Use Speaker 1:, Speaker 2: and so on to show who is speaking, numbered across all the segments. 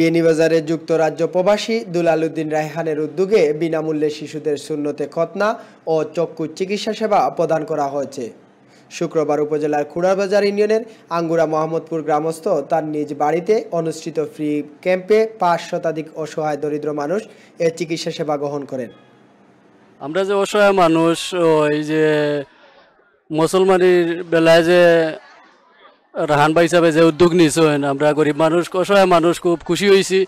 Speaker 1: বেনিবাজারে যুক্তরাজ্য প্রবাসী দুলাল উদ্দিন রায়হানের উদ্যোগে বিনামূল্যে শিশুদের শূন্যতে খতনা ও চক্ষু চিকিৎসা সেবা প্রদান করা হয়েছে শুক্রবার উপজেলার খুড়াবাজার ইউনিয়নের আঙ্গুরা মোহাম্মদপুর গ্রামস্থ তার নিজ বাড়িতে অনুষ্ঠিত ফ্রি ক্যাম্পে পাঁচ শতাধিক অসহায় দরিদ্র মানুষ এ চিকিৎসা সেবা গ্রহণ করেন
Speaker 2: আমরা যে অসহায় মানুষ ওই যে মুসলমানের বেলায় যে রাহান ভাই হিসাবে যে উদ্যোগ নিয়েছেন হ্যাঁ, আমরা গরিব মানুষ অসহায় মানুষ খুব খুশি হয়েছি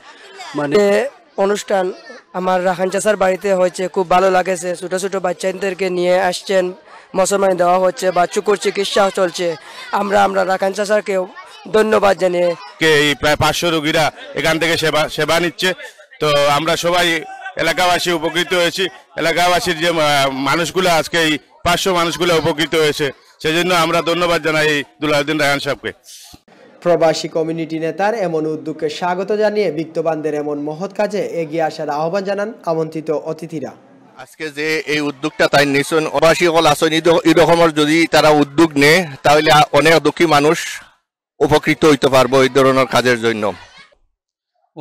Speaker 2: মানে
Speaker 1: অনুষ্ঠান আমার রাহান চাষার বাড়িতে হয়েছে খুব ভালো লাগেছে ছোটো ছোটো বাচ্চাদেরকে নিয়ে আসছেন মুসলমান দেওয়া হচ্ছে বা চুকুর চিকিৎসা চলছে আমরা আমরা রাখান চাষাকে ধন্যবাদ জানিয়ে
Speaker 3: এই প্রায় পাঁচশো রুগীরা এখান থেকে সেবা সেবা নিচ্ছে তো আমরা সবাই এলাকাবাসী উপকৃত হয়েছি এলাকাবাসীর যে মানুষগুলো আজকে এই পাঁচশো মানুষগুলো উপকৃত হয়েছে সেই জন্য আমরা ধন্যবাদ জানাই দুলাহদিন রায়ান সাহেবকে
Speaker 1: প্রবাসী কমিউনিটি নেতার এমন উদ্যোগকে স্বাগত জানিয়ে বিত্তবানদের এমন মহৎ কাজে এগিয়ে আসার আহ্বান জানান আমন্ত্রিত অতিথিরা
Speaker 3: আজকে যে এই উদ্যোগটা তাই নিশ্চয় অবাসী হল আসন এরকমের যদি তারা উদ্যোগ নেয় তাহলে অনেক দুঃখী মানুষ উপকৃত হইতে পারবো এই ধরনের কাজের জন্য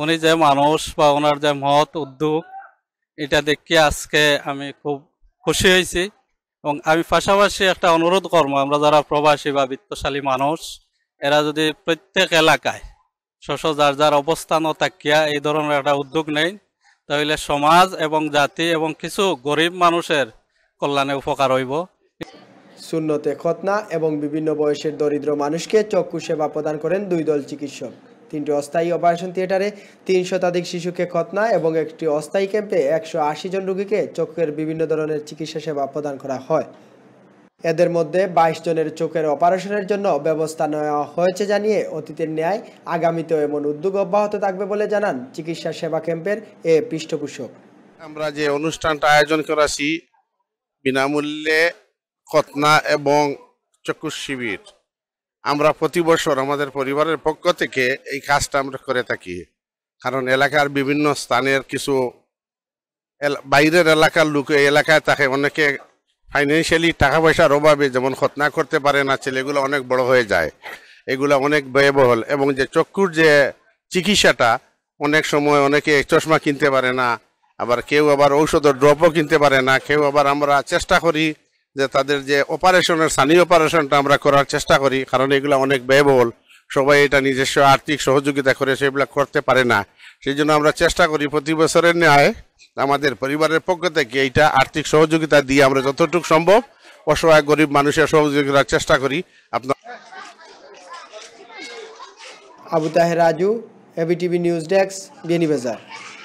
Speaker 2: উনি যে মানুষ বা ওনার যে মহৎ উদ্যোগ এটা দেখে আজকে আমি খুব খুশি হয়েছি এবং আমি পাশাপাশি একটা অনুরোধ করবো আমরা যারা প্রবাসী বা বৃত্তশালী মানুষ এরা যদি প্রত্যেক এলাকায় শশ যার যার অবস্থান ও তাকিয়া এই ধরনের একটা উদ্যোগ নেই তাহলে সমাজ এবং জাতি এবং কিছু গরিব মানুষের কল্যাণে উপকার হইব
Speaker 1: শূন্যতে খতনা এবং বিভিন্ন বয়সের দরিদ্র মানুষকে চক্ষু সেবা প্রদান করেন দুই দল চিকিৎসক তিনটি অস্থায়ী অপারেশন থিয়েটারে তিন শতাধিক শিশুকে খতনা এবং একটি অস্থায়ী ক্যাম্পে একশো জন রোগীকে চোখের বিভিন্ন ধরনের চিকিৎসা সেবা প্রদান করা হয় এদের মধ্যে ২২ জনের চোখের অপারেশনের জন্য ব্যবস্থা নেওয়া হয়েছে জানিয়ে অতীতের ন্যায় আগামীতেও এমন উদ্যোগ অব্যাহত থাকবে বলে জানান চিকিৎসা সেবা ক্যাম্পের এ পৃষ্ঠপোষক
Speaker 3: আমরা যে অনুষ্ঠানটা আয়োজন করেছি বিনামূল্যে কতনা এবং চক্ষু শিবির আমরা প্রতি বছর আমাদের পরিবারের পক্ষ থেকে এই কাজটা আমরা করে থাকি কারণ এলাকার বিভিন্ন স্থানের কিছু বাইরের এলাকার লোক এলাকায় থাকে অনেকে ফাইন্যান্সিয়ালি টাকা পয়সার অভাবে যেমন খতনা করতে পারে না ছেলেগুলো অনেক বড় হয়ে যায় এগুলো অনেক ব্যয়বহুল এবং যে চক্ষুর যে চিকিৎসাটা অনেক সময় অনেকে চশমা কিনতে পারে না আবার কেউ আবার ঔষধের ড্রপও কিনতে পারে না কেউ আবার আমরা চেষ্টা করি যে তাদের যে অপারেশনের সানি অপারেশনটা আমরা করার চেষ্টা করি কারণ এগুলো অনেক ব্যয়বহুল সবাই এটা নিজস্ব আর্থিক সহযোগিতা করে সেগুলো করতে পারে না সেই জন্য আমরা চেষ্টা করি প্রতি বছরের ন্যায় আমাদের পরিবারের পক্ষ থেকে এইটা আর্থিক সহযোগিতা দিয়ে আমরা যতটুকু সম্ভব অসহায় গরিব মানুষের সহযোগিতার চেষ্টা করি আপনার
Speaker 1: Abu Taher Raju ABTV news desk বেনিবাজার